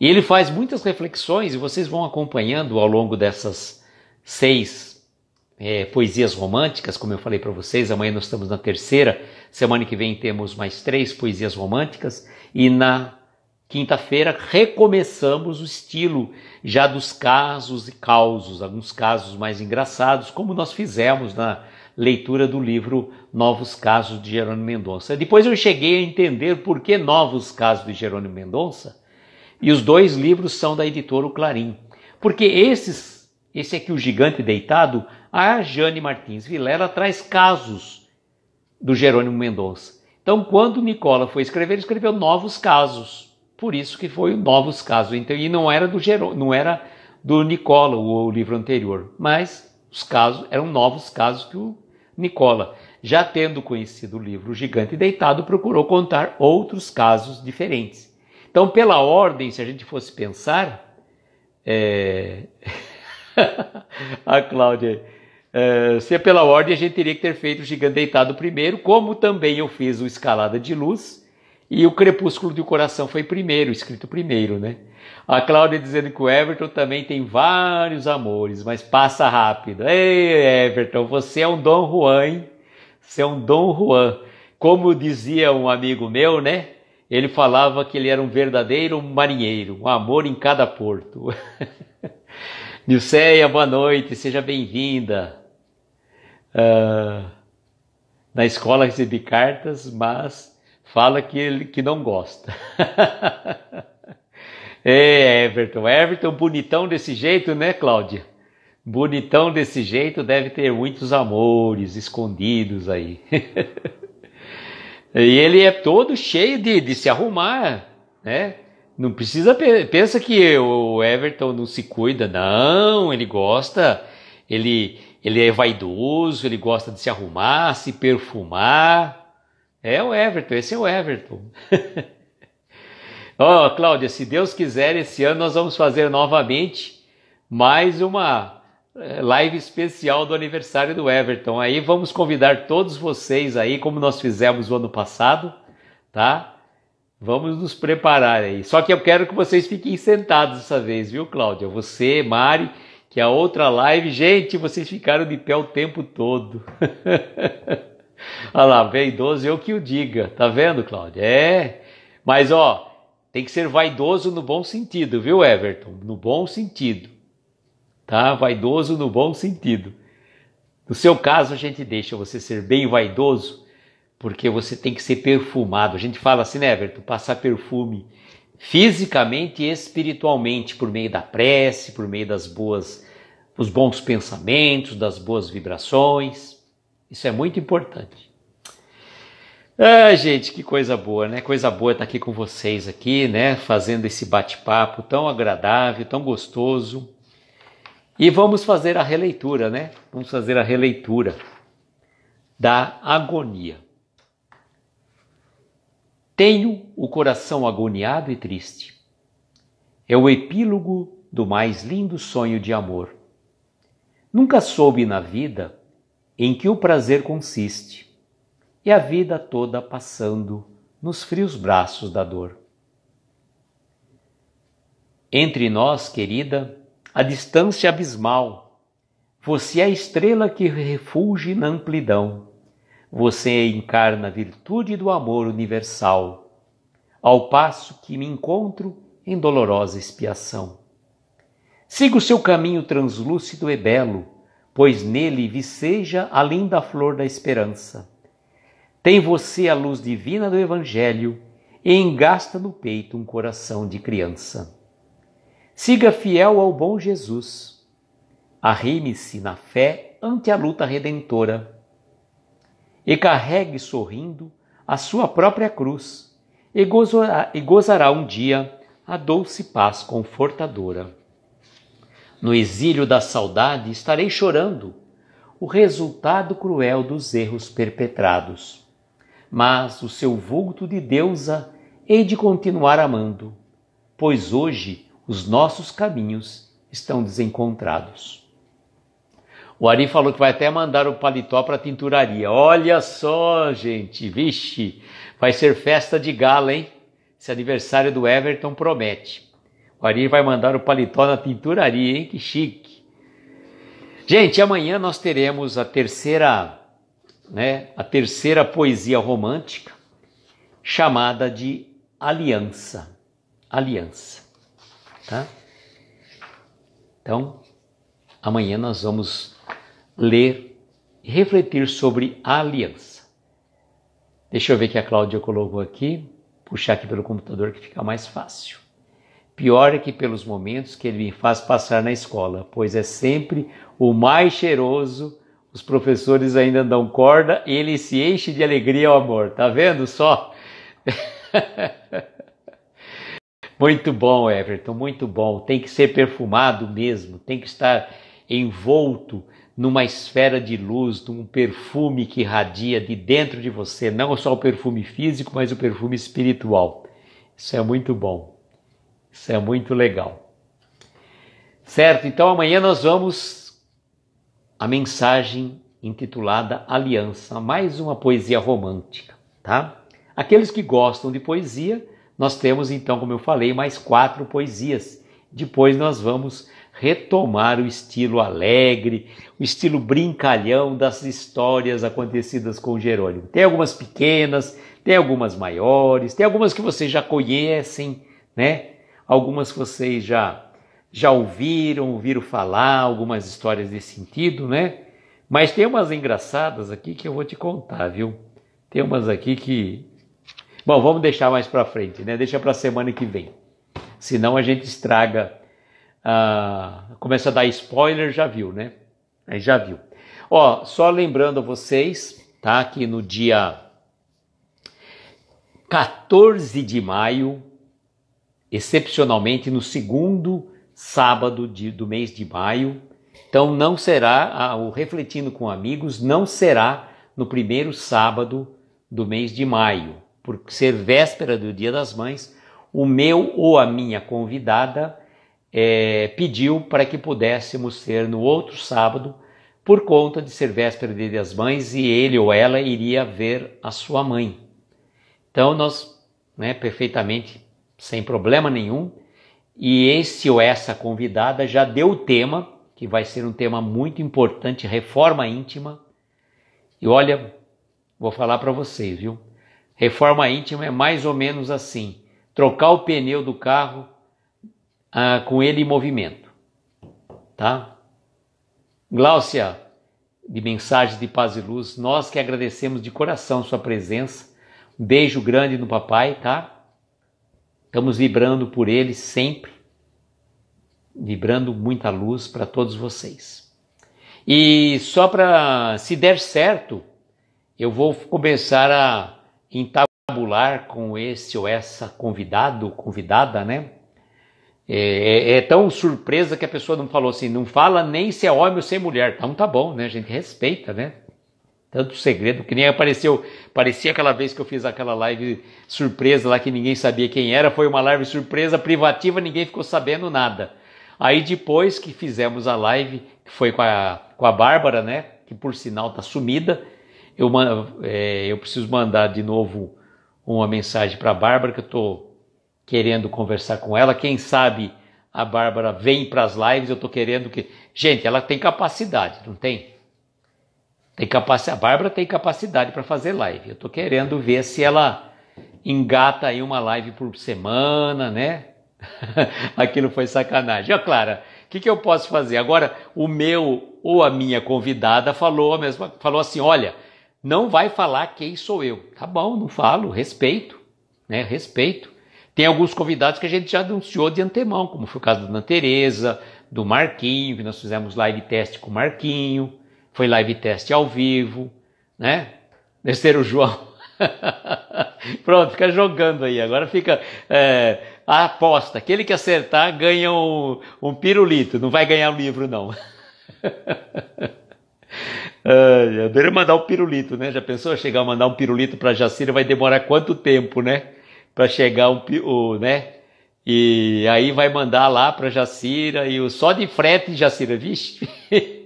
E ele faz muitas reflexões, e vocês vão acompanhando ao longo dessas seis é, poesias românticas, como eu falei para vocês, amanhã nós estamos na terceira, semana que vem temos mais três poesias românticas, e na Quinta-feira recomeçamos o estilo já dos casos e causos, alguns casos mais engraçados, como nós fizemos na leitura do livro Novos Casos de Jerônimo Mendonça. Depois eu cheguei a entender por que Novos Casos de Jerônimo Mendonça e os dois livros são da editora o Clarim. Porque esses, esse aqui, O Gigante Deitado, a Jane Martins Vilela traz casos do Jerônimo Mendonça. Então, quando Nicola foi escrever, ele escreveu novos casos. Por isso que foi novos casos. Então, e não era do Geron, não era do Nicola o, o livro anterior, mas os casos eram novos casos que o Nicola, já tendo conhecido o livro o Gigante Deitado, procurou contar outros casos diferentes. Então, pela ordem, se a gente fosse pensar, é... a Cláudia, é, se é pela ordem, a gente teria que ter feito o Gigante Deitado primeiro, como também eu fiz o Escalada de Luz e o Crepúsculo do Coração foi primeiro, escrito primeiro, né? A Cláudia dizendo que o Everton também tem vários amores, mas passa rápido. Ei, Everton, você é um Dom Juan, hein? Você é um Dom Juan. Como dizia um amigo meu, né? Ele falava que ele era um verdadeiro marinheiro, um amor em cada porto. Nilceia, boa noite, seja bem-vinda. Uh, na escola recebi cartas, mas fala que ele que não gosta. é, Everton, Everton bonitão desse jeito, né, Cláudia? Bonitão desse jeito deve ter muitos amores escondidos aí. e ele é todo cheio de, de se arrumar, né? Não precisa pensa que o Everton não se cuida, não. Ele gosta, ele ele é vaidoso, ele gosta de se arrumar, se perfumar. É o Everton, esse é o Everton. Ó, oh, Cláudia, se Deus quiser, esse ano nós vamos fazer novamente mais uma eh, live especial do aniversário do Everton. Aí vamos convidar todos vocês aí, como nós fizemos o ano passado, tá? Vamos nos preparar aí. Só que eu quero que vocês fiquem sentados dessa vez, viu, Cláudia? Você, Mari, que a é outra live, gente, vocês ficaram de pé o tempo todo. Olha lá, vaidoso, eu que o diga. Tá vendo, Cláudio? É. Mas, ó, tem que ser vaidoso no bom sentido, viu, Everton? No bom sentido. Tá? Vaidoso no bom sentido. No seu caso, a gente deixa você ser bem vaidoso, porque você tem que ser perfumado. A gente fala assim, né, Everton? Passar perfume fisicamente e espiritualmente por meio da prece, por meio das boas, os bons pensamentos, das boas vibrações. Isso é muito importante. Ah, gente, que coisa boa, né? Coisa boa estar aqui com vocês aqui, né? Fazendo esse bate-papo tão agradável, tão gostoso. E vamos fazer a releitura, né? Vamos fazer a releitura da agonia. Tenho o coração agoniado e triste. É o epílogo do mais lindo sonho de amor. Nunca soube na vida em que o prazer consiste, e a vida toda passando nos frios braços da dor. Entre nós, querida, a distância abismal, você é a estrela que refulge na amplidão. Você encarna a virtude do amor universal, ao passo que me encontro em dolorosa expiação. Siga o seu caminho translúcido e belo, pois nele viceja a linda flor da esperança. Tem você a luz divina do Evangelho e engasta no peito um coração de criança. Siga fiel ao bom Jesus. Arrime-se na fé ante a luta redentora. E carregue sorrindo a sua própria cruz e gozará, e gozará um dia a doce paz confortadora. No exílio da saudade estarei chorando o resultado cruel dos erros perpetrados. Mas o seu vulto de deusa hei de continuar amando, pois hoje os nossos caminhos estão desencontrados. O Ari falou que vai até mandar o paletó para a tinturaria. Olha só, gente, vixe, vai ser festa de gala, hein? Esse aniversário do Everton promete. O vai mandar o paletó na tinturaria, hein? Que chique. Gente, amanhã nós teremos a terceira, né, a terceira poesia romântica, chamada de Aliança. Aliança, tá? Então, amanhã nós vamos ler e refletir sobre a aliança. Deixa eu ver que a Cláudia colocou aqui, puxar aqui pelo computador que fica mais fácil pior é que pelos momentos que ele me faz passar na escola, pois é sempre o mais cheiroso. Os professores ainda dão corda e ele se enche de alegria ao amor. Tá vendo só? muito bom, Everton, muito bom. Tem que ser perfumado mesmo, tem que estar envolto numa esfera de luz, num perfume que irradia de dentro de você, não só o perfume físico, mas o perfume espiritual. Isso é muito bom. Isso é muito legal. Certo? Então amanhã nós vamos a mensagem intitulada Aliança, mais uma poesia romântica, tá? Aqueles que gostam de poesia, nós temos então, como eu falei, mais quatro poesias. Depois nós vamos retomar o estilo alegre, o estilo brincalhão das histórias acontecidas com Jerônimo. Tem algumas pequenas, tem algumas maiores, tem algumas que vocês já conhecem, né? Algumas vocês já já ouviram, ouviram falar algumas histórias desse sentido, né? Mas tem umas engraçadas aqui que eu vou te contar, viu? Tem umas aqui que Bom, vamos deixar mais para frente, né? Deixa para semana que vem. Senão a gente estraga ah, começa a dar spoiler, já viu, né? Aí já viu. Ó, só lembrando a vocês, tá? Que no dia 14 de maio excepcionalmente no segundo sábado de, do mês de maio. Então não será o refletindo com amigos não será no primeiro sábado do mês de maio, por ser véspera do Dia das Mães. O meu ou a minha convidada é, pediu para que pudéssemos ter no outro sábado, por conta de ser véspera do Dia das Mães e ele ou ela iria ver a sua mãe. Então nós, né, perfeitamente sem problema nenhum. E esse ou essa convidada já deu o tema, que vai ser um tema muito importante, reforma íntima. E olha, vou falar para vocês, viu? Reforma íntima é mais ou menos assim: trocar o pneu do carro ah, com ele em movimento, tá? Gláucia, de Mensagens de Paz e Luz, nós que agradecemos de coração sua presença. Um beijo grande no papai, tá? Estamos vibrando por ele sempre, vibrando muita luz para todos vocês. E só para se der certo, eu vou começar a entabular com esse ou essa convidado, convidada, né? É, é, é, tão surpresa que a pessoa não falou assim, não fala nem se é homem ou se é mulher. Então tá bom, né? A gente respeita, né? Tanto segredo que nem apareceu. Parecia aquela vez que eu fiz aquela live surpresa lá que ninguém sabia quem era. Foi uma live surpresa privativa, ninguém ficou sabendo nada. Aí depois que fizemos a live, que foi com a, com a Bárbara, né? Que por sinal tá sumida. Eu, é, eu preciso mandar de novo uma mensagem para a Bárbara, que eu tô querendo conversar com ela. Quem sabe a Bárbara vem para as lives, eu tô querendo que. Gente, ela tem capacidade, não tem? Tem capacidade, a Bárbara tem capacidade para fazer live. Eu estou querendo ver se ela engata aí uma live por semana, né? Aquilo foi sacanagem. Ó, Clara, o que, que eu posso fazer? Agora, o meu ou a minha convidada falou a mesma, falou assim: olha, não vai falar quem sou eu. Tá bom, não falo, respeito, né? Respeito. Tem alguns convidados que a gente já anunciou de antemão, como foi o caso da Ana Tereza, do Marquinho, que nós fizemos live teste com o Marquinho foi live teste ao vivo, né? Terceiro João. Pronto, fica jogando aí. Agora fica é, a aposta. Aquele que acertar ganha um, um pirulito. Não vai ganhar um livro, não. ah, eu deveria mandar um pirulito, né? Já pensou chegar a mandar um pirulito para Jacira? Vai demorar quanto tempo, né? Para chegar um, o, né? E aí vai mandar lá para Jacira e o só de frete Jacira, vixe.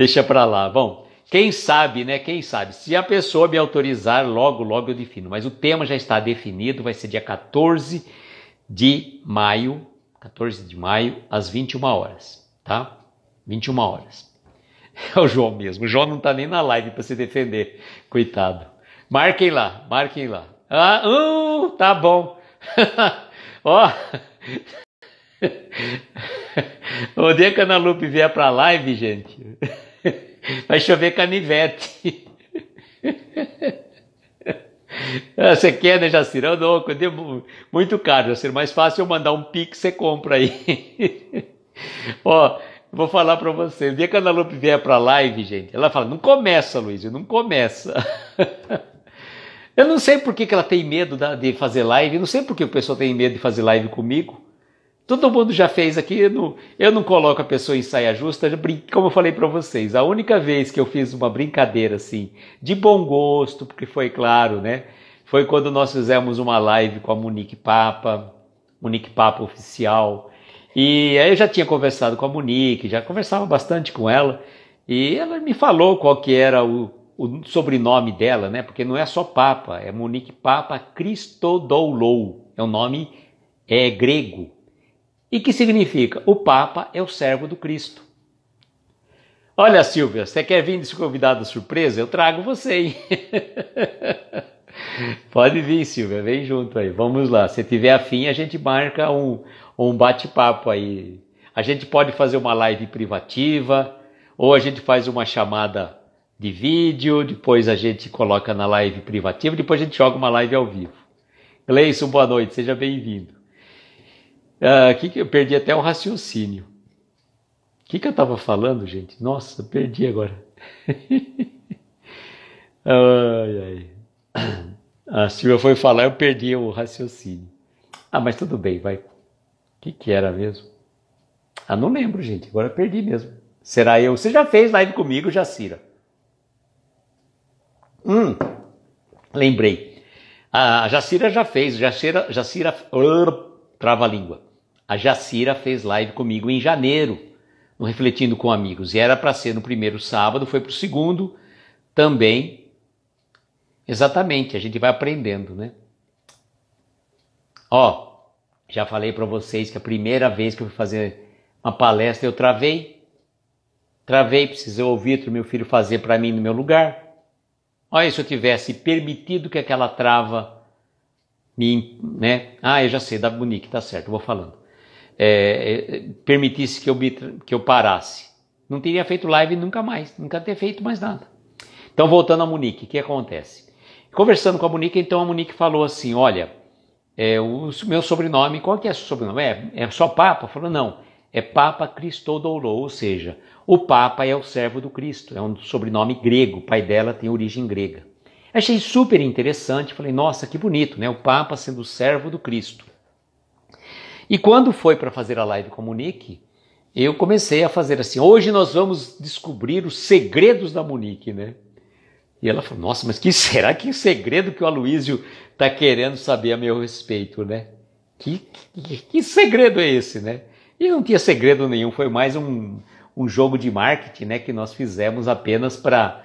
Deixa para lá. Bom, quem sabe, né? Quem sabe? Se a pessoa me autorizar, logo, logo eu defino. Mas o tema já está definido, vai ser dia 14 de maio, 14 de maio, às 21 horas, tá? 21 horas. É o João mesmo. O João não tá nem na live para se defender, coitado. Marquem lá, marquem lá. Ah, uh, tá bom. Ó. O dia que a Ana Lupe vier para a live, gente. Vai chover canivete. Você quer, né, Jacirão? Eu não, muito caro, Jacir. Mais fácil eu mandar um pix, você compra aí. Ó, vou falar para você. O dia que a Ana Lupe vier pra live, gente, ela fala, não começa, Luiz, não começa. eu não sei por que, que ela tem medo de fazer live, eu não sei por que o pessoal tem medo de fazer live comigo. Todo mundo já fez aqui, eu não, eu não coloco a pessoa em saia justa, como eu falei para vocês, a única vez que eu fiz uma brincadeira assim, de bom gosto, porque foi claro, né? Foi quando nós fizemos uma live com a Monique Papa, Monique Papa oficial. E aí eu já tinha conversado com a Monique, já conversava bastante com ela, e ela me falou qual que era o, o sobrenome dela, né? Porque não é só Papa, é Monique Papa Cristodoulou, é um nome é grego, e que significa o Papa é o servo do Cristo. Olha, Silvia, você quer vir desse convidado surpresa? Eu trago você, hein? Pode vir, Silvia, vem junto aí. Vamos lá. Se tiver afim, a gente marca um, um bate-papo aí. A gente pode fazer uma live privativa, ou a gente faz uma chamada de vídeo, depois a gente coloca na live privativa, depois a gente joga uma live ao vivo. Gleison, boa noite, seja bem-vindo. Ah, que que eu perdi até o raciocínio. O que, que eu estava falando, gente? Nossa, perdi agora. ai, ai. A ah, Silvia foi falar, eu perdi o raciocínio. Ah, mas tudo bem, vai. O que, que era mesmo? Ah, não lembro, gente. Agora eu perdi mesmo. Será eu? Você já fez live comigo, Jacira? Hum, lembrei. Ah, a Jacira já fez. Jacira, Jacira, trava a língua. A Jacira fez live comigo em janeiro, no Refletindo com Amigos. E era para ser no primeiro sábado, foi para o segundo também. Exatamente, a gente vai aprendendo, né? Ó, já falei para vocês que a primeira vez que eu fui fazer uma palestra eu travei. Travei, precisei ouvir o meu filho fazer para mim no meu lugar. Olha, se eu tivesse permitido que aquela trava me. né? Ah, eu já sei, da Bonique, tá certo, eu vou falando. É, é, permitisse que eu, me, que eu parasse. Não teria feito live nunca mais, nunca ter feito mais nada. Então, voltando a Monique, o que acontece? Conversando com a Monique, então a Monique falou assim: Olha, é, o meu sobrenome, qual que é o sobrenome? É, é só Papa? Falou: Não, é Papa Cristodoulou, ou seja, o Papa é o servo do Cristo, é um sobrenome grego, o pai dela tem origem grega. Achei super interessante, falei: Nossa, que bonito, né? O Papa sendo servo do Cristo. E quando foi para fazer a live com Monique, eu comecei a fazer assim: hoje nós vamos descobrir os segredos da Monique, né? E ela falou: Nossa, mas que será que é segredo que o Aloísio está querendo saber a meu respeito, né? Que, que, que, segredo é esse, né? E não tinha segredo nenhum, foi mais um, um jogo de marketing, né? Que nós fizemos apenas para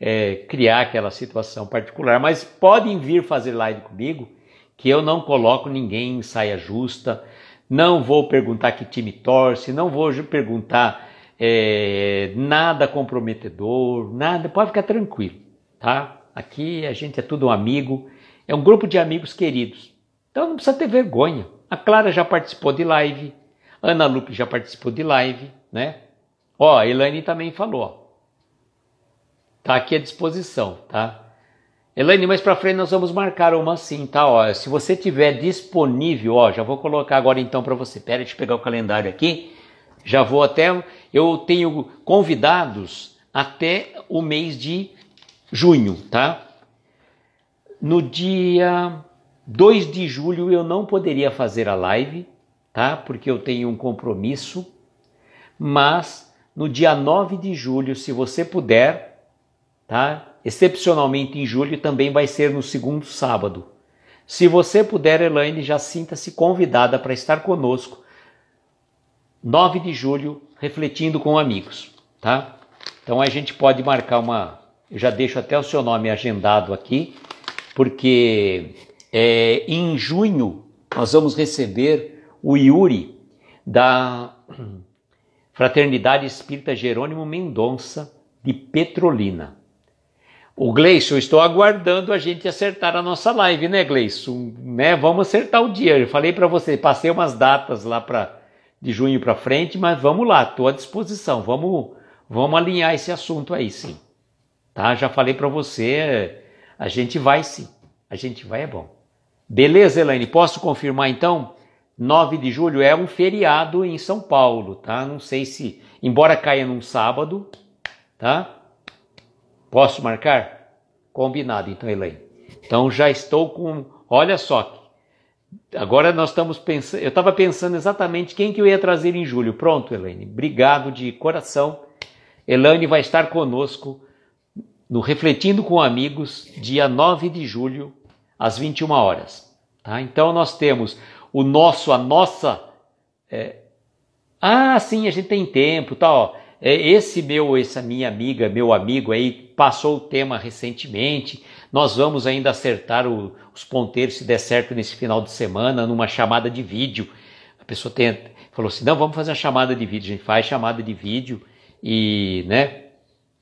é, criar aquela situação particular. Mas podem vir fazer live comigo, que eu não coloco ninguém em saia justa, não vou perguntar que time torce, não vou perguntar é, nada comprometedor, nada, pode ficar tranquilo, tá? Aqui a gente é tudo um amigo, é um grupo de amigos queridos, então não precisa ter vergonha. A Clara já participou de live, Ana Lupe já participou de live, né? Ó, a Elaine também falou, ó. Tá aqui à disposição, tá? Elaine, mais para frente nós vamos marcar uma sim, tá? Ó, se você tiver disponível, ó, já vou colocar agora então para você. Pera, deixa eu pegar o calendário aqui. Já vou até. Eu tenho convidados até o mês de junho, tá? No dia 2 de julho eu não poderia fazer a live, tá? Porque eu tenho um compromisso. Mas no dia 9 de julho, se você puder, tá? excepcionalmente em julho, também vai ser no segundo sábado. Se você puder, Elaine, já sinta-se convidada para estar conosco 9 de julho, refletindo com amigos, tá? Então a gente pode marcar uma. Eu já deixo até o seu nome agendado aqui, porque é, em junho nós vamos receber o Yuri da Fraternidade Espírita Jerônimo Mendonça de Petrolina. O Gleison, estou aguardando a gente acertar a nossa live, né, Gleison? Né? Vamos acertar o dia. Eu falei para você, passei umas datas lá para de junho para frente, mas vamos lá, estou à disposição. Vamos, vamos alinhar esse assunto aí, sim. Tá? Já falei para você, a gente vai sim. A gente vai é bom. Beleza, Elaine? Posso confirmar então? 9 de julho é um feriado em São Paulo, tá? Não sei se, embora caia num sábado, tá? Posso marcar? Combinado, então, Elaine. Então já estou com. Olha só. Agora nós estamos pensando. Eu estava pensando exatamente quem que eu ia trazer em julho. Pronto, Elaine. Obrigado de coração. Elaine vai estar conosco no Refletindo com Amigos, dia 9 de julho, às 21 horas. Tá? Então nós temos o nosso, a nossa. É... Ah, sim, a gente tem tempo, tá? Ó. É esse meu, essa minha amiga, meu amigo aí passou o tema recentemente. Nós vamos ainda acertar o, os ponteiros, se der certo, nesse final de semana, numa chamada de vídeo. A pessoa tem, falou assim: não, vamos fazer a chamada de vídeo. A gente faz chamada de vídeo e, né?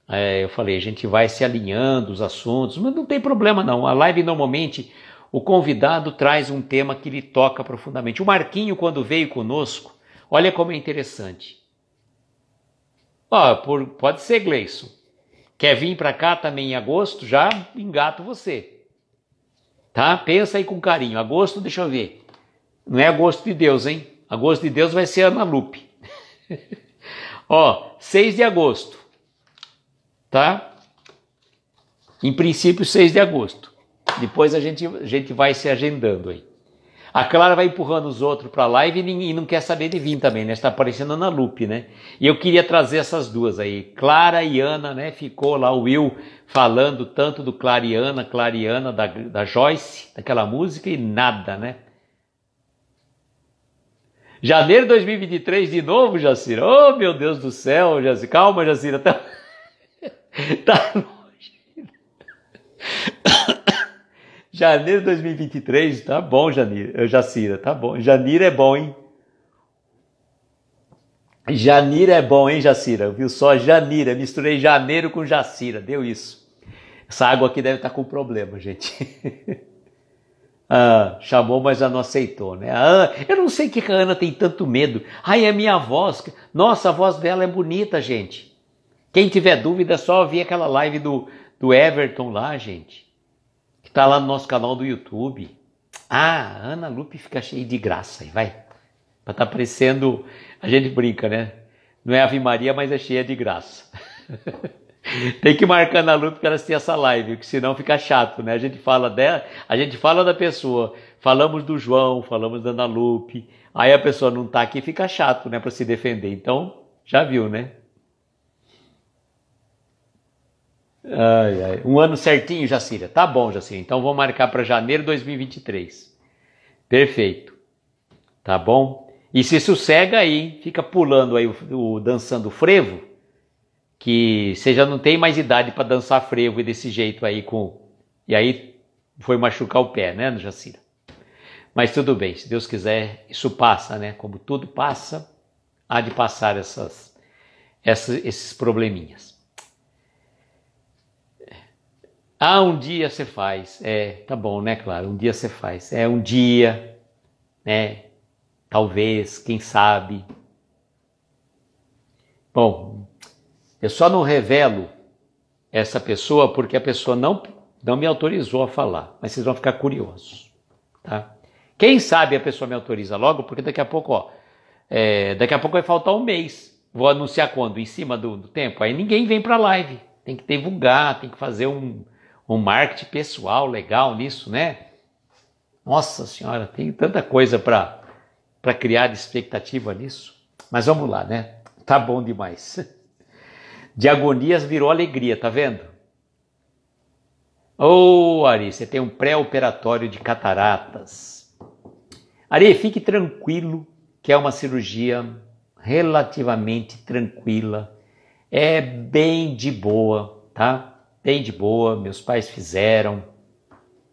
É, eu falei: a gente vai se alinhando os assuntos, mas não tem problema não. A live normalmente o convidado traz um tema que lhe toca profundamente. O Marquinho, quando veio conosco, olha como é interessante. por, pode ser, Gleison. Quer vir para cá também em agosto? Já engato você. Tá? Pensa aí com carinho. Agosto, deixa eu ver. Não é agosto de Deus, hein? Agosto de Deus vai ser Ana Lupe. Ó, 6 de agosto. Tá? Em princípio, 6 de agosto. Depois a gente, a gente vai se agendando aí. A Clara vai empurrando os outros para lá e não quer saber de vir também, né? Está aparecendo Ana Lupe, né? E eu queria trazer essas duas aí. Clara e Ana, né? Ficou lá o Will falando tanto do Clariana, Clariana, da, da Joyce, daquela música e nada, né? Janeiro de 2023 de novo, Jacira. Oh, meu Deus do céu, Jacira. Calma, Jacira. Tá, tá longe. Janeiro de 2023, tá bom, Janira, eh, Jacira, tá bom. Janira é bom, hein? Janira é bom, hein, Jacira? Viu só? Janira, misturei janeiro com Jacira, deu isso. Essa água aqui deve estar com problema, gente. ah, chamou, mas ela não aceitou, né? Ah, eu não sei que a Ana tem tanto medo. Ai, é minha voz. Nossa, a voz dela é bonita, gente. Quem tiver dúvida, é só ouvir aquela live do, do Everton lá, gente que tá lá no nosso canal do YouTube. Ah, Ana Lupe fica cheia de graça, vai. Pra tá parecendo, a gente brinca, né? Não é Ave Maria, mas é cheia de graça. Tem que marcar na Lupe para assistir essa live, que senão fica chato, né? A gente fala dela, a gente fala da pessoa, falamos do João, falamos da Ana Lupe, aí a pessoa não tá aqui, fica chato, né, para se defender. Então, já viu, né? Ai, ai. Um ano certinho, Jacira. Tá bom, Jacira. Então vou marcar para janeiro de 2023. Perfeito. Tá bom? E se sossega aí, fica pulando aí o, o dançando frevo, que você já não tem mais idade para dançar frevo e desse jeito aí com e aí foi machucar o pé, né, Jacira? Mas tudo bem, se Deus quiser, isso passa, né? Como tudo passa, há de passar essas, essas esses probleminhas. Ah, um dia você faz. É, tá bom, né, claro. Um dia você faz. É um dia, né? Talvez, quem sabe. Bom, eu só não revelo essa pessoa porque a pessoa não não me autorizou a falar, mas vocês vão ficar curiosos, tá? Quem sabe a pessoa me autoriza logo, porque daqui a pouco, ó, é, daqui a pouco vai faltar um mês. Vou anunciar quando? Em cima do, do tempo? Aí ninguém vem para live. Tem que divulgar, tem que fazer um, um marketing pessoal legal nisso, né? Nossa Senhora, tem tanta coisa para criar de expectativa nisso. Mas vamos lá, né? Tá bom demais. De agonias virou alegria, tá vendo? Ô, oh, Ari, você tem um pré-operatório de cataratas. Ari, fique tranquilo que é uma cirurgia relativamente tranquila. É bem de boa, tá? bem de boa, meus pais fizeram,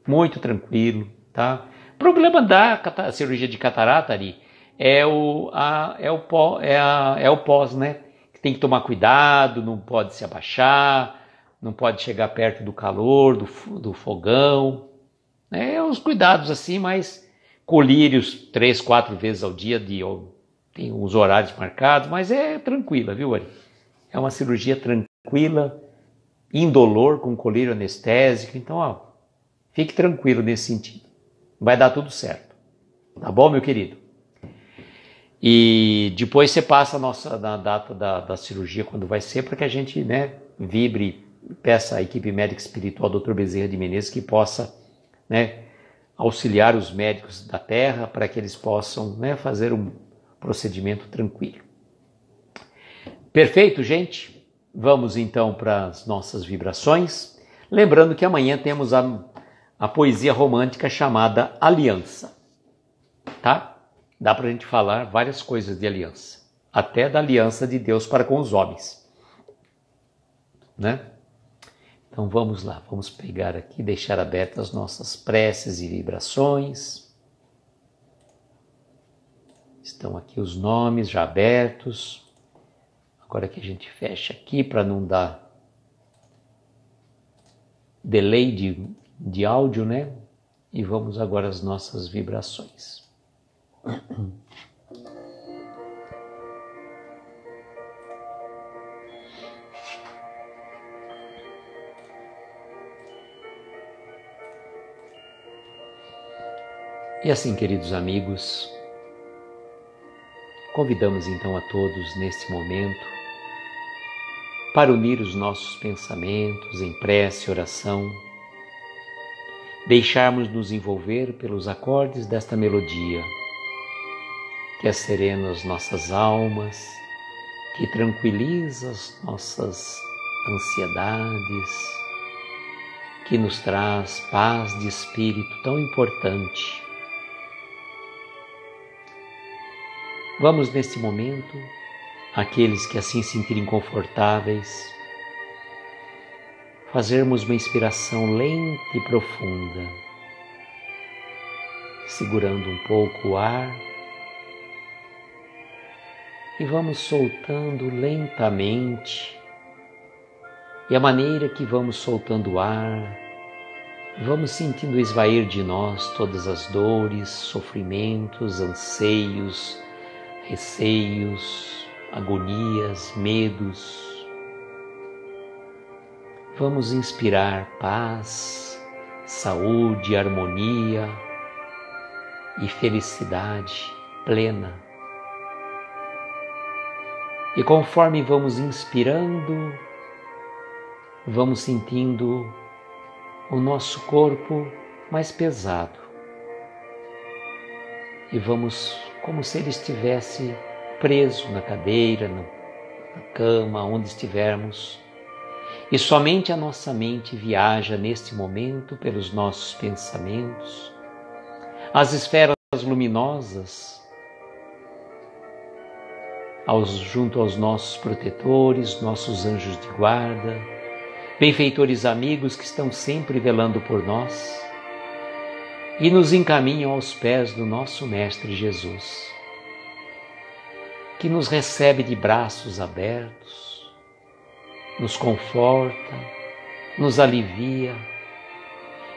muito tranquilo, tá? O problema da cirurgia de catarata ali é o, a, é o, pó, é, a, é o pós, né? Que tem que tomar cuidado, não pode se abaixar, não pode chegar perto do calor, do, do fogão. Né? É uns cuidados assim, mas colírios três, quatro vezes ao dia, de, tem uns horários marcados, mas é tranquila, viu, Ari? É uma cirurgia tranquila, indolor com colírio anestésico. Então, ó, fique tranquilo nesse sentido. Vai dar tudo certo. Tá bom, meu querido? E depois você passa a nossa na data da, da cirurgia, quando vai ser, para que a gente né, vibre, peça a equipe médica espiritual, doutor Bezerra de Menezes, que possa né, auxiliar os médicos da terra para que eles possam né, fazer um procedimento tranquilo. Perfeito, gente? Vamos então para as nossas vibrações. Lembrando que amanhã temos a, a poesia romântica chamada Aliança, tá? Dá para a gente falar várias coisas de aliança, até da aliança de Deus para com os homens, né? Então vamos lá, vamos pegar aqui, deixar abertas as nossas preces e vibrações. Estão aqui os nomes já abertos. Agora que a gente fecha aqui para não dar delay de, de áudio, né? E vamos agora às nossas vibrações. E assim, queridos amigos, convidamos então a todos neste momento para unir os nossos pensamentos em prece e oração, deixarmos nos envolver pelos acordes desta melodia, que acerena é as nossas almas, que tranquiliza as nossas ansiedades, que nos traz paz de espírito tão importante. Vamos neste momento aqueles que assim sentirem confortáveis, fazermos uma inspiração lenta e profunda, segurando um pouco o ar e vamos soltando lentamente. E a maneira que vamos soltando o ar, vamos sentindo esvair de nós todas as dores, sofrimentos, anseios, receios, agonias, medos. Vamos inspirar paz, saúde, harmonia e felicidade plena. E conforme vamos inspirando, vamos sentindo o nosso corpo mais pesado. E vamos como se ele estivesse preso na cadeira, na cama, onde estivermos. E somente a nossa mente viaja neste momento pelos nossos pensamentos, às esferas luminosas, aos, junto aos nossos protetores, nossos anjos de guarda, benfeitores amigos que estão sempre velando por nós e nos encaminham aos pés do nosso Mestre Jesus que nos recebe de braços abertos, nos conforta, nos alivia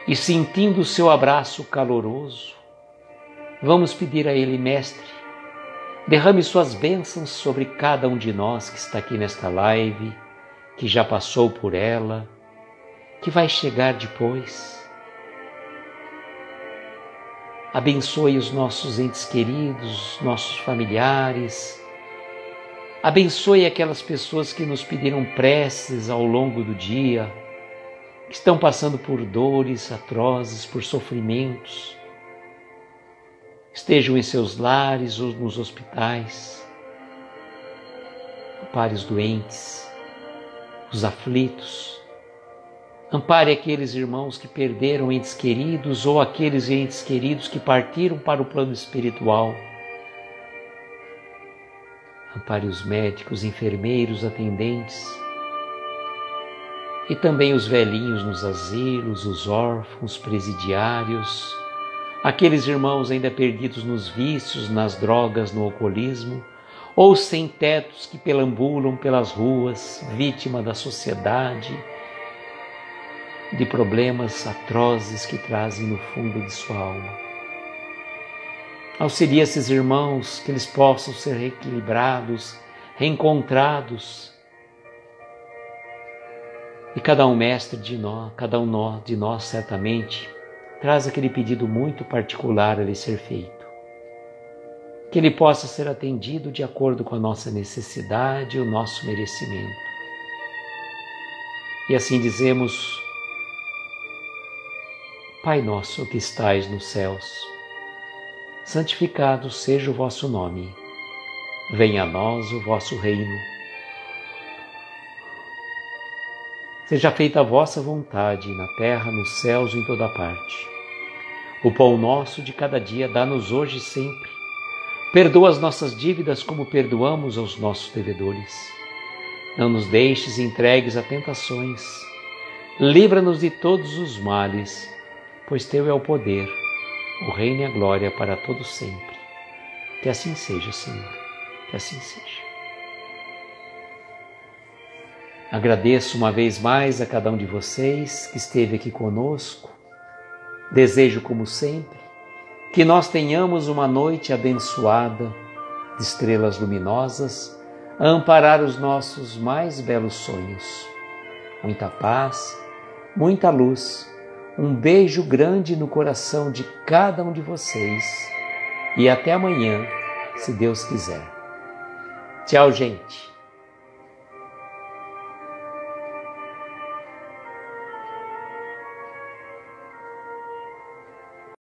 e sentindo o seu abraço caloroso, vamos pedir a Ele, Mestre, derrame Suas bênçãos sobre cada um de nós que está aqui nesta live, que já passou por ela, que vai chegar depois. Abençoe os nossos entes queridos, nossos familiares, Abençoe aquelas pessoas que nos pediram preces ao longo do dia, que estão passando por dores atrozes, por sofrimentos. Estejam em seus lares ou nos hospitais. Ampare os doentes, os aflitos. Ampare aqueles irmãos que perderam entes queridos ou aqueles entes queridos que partiram para o plano espiritual. Ampare os médicos, enfermeiros, atendentes e também os velhinhos nos asilos, os órfãos, presidiários, aqueles irmãos ainda perdidos nos vícios, nas drogas, no alcoolismo, ou sem tetos que pelambulam pelas ruas, vítima da sociedade, de problemas atrozes que trazem no fundo de sua alma. Auxilia esses irmãos que eles possam ser reequilibrados, reencontrados. E cada um mestre de nós, cada um de nós certamente, traz aquele pedido muito particular a lhe ser feito. Que ele possa ser atendido de acordo com a nossa necessidade e o nosso merecimento. E assim dizemos: Pai nosso que estais nos céus, santificado seja o vosso nome. Venha a nós o vosso reino. Seja feita a vossa vontade, na terra, nos céus e em toda parte. O pão nosso de cada dia dá-nos hoje e sempre. Perdoa as nossas dívidas como perdoamos aos nossos devedores. Não nos deixes entregues a tentações. Livra-nos de todos os males, pois teu é o poder o reino e a glória para todo sempre. Que assim seja, Senhor. Que assim seja. Agradeço uma vez mais a cada um de vocês que esteve aqui conosco. Desejo, como sempre, que nós tenhamos uma noite abençoada de estrelas luminosas a amparar os nossos mais belos sonhos. Muita paz, muita luz um beijo grande no coração de cada um de vocês e até amanhã, se Deus quiser. Tchau, gente.